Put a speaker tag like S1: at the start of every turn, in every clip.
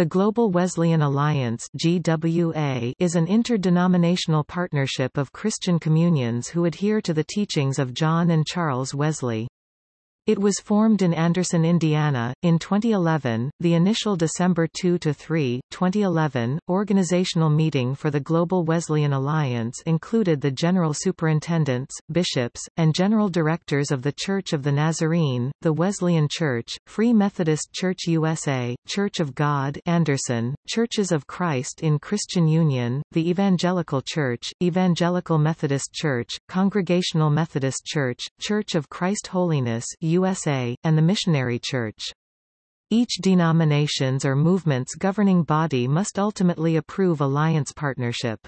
S1: The Global Wesleyan Alliance GWA is an interdenominational partnership of Christian communions who adhere to the teachings of John and Charles Wesley. It was formed in Anderson, Indiana, in 2011, the initial December 2 to 3, 2011, organizational meeting for the Global Wesleyan Alliance included the general superintendents, bishops, and general directors of the Church of the Nazarene, the Wesleyan Church, Free Methodist Church USA, Church of God, Anderson, Churches of Christ in Christian Union, the Evangelical Church, Evangelical Methodist Church, Congregational Methodist Church, Church of Christ Holiness, U USA, and the Missionary Church. Each denomination's or movement's governing body must ultimately approve alliance partnership.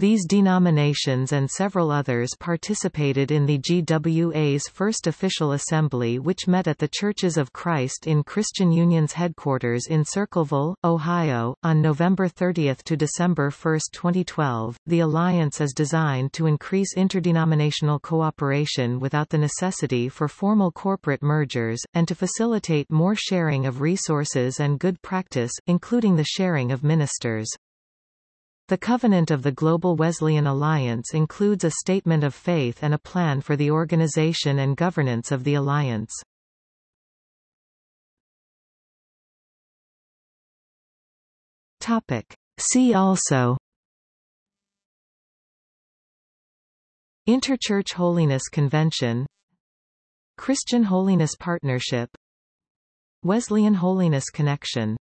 S1: These denominations and several others participated in the GWA's first official assembly which met at the Churches of Christ in Christian Union's headquarters in Circleville, Ohio, on November 30 to December 1, 2012. The alliance is designed to increase interdenominational cooperation without the necessity for formal corporate mergers, and to facilitate more sharing of resources and good practice, including the sharing of ministers. The Covenant of the Global Wesleyan Alliance includes a statement of faith and a plan for the organization and
S2: governance of the alliance. Topic. See also Interchurch Holiness Convention Christian Holiness Partnership Wesleyan Holiness Connection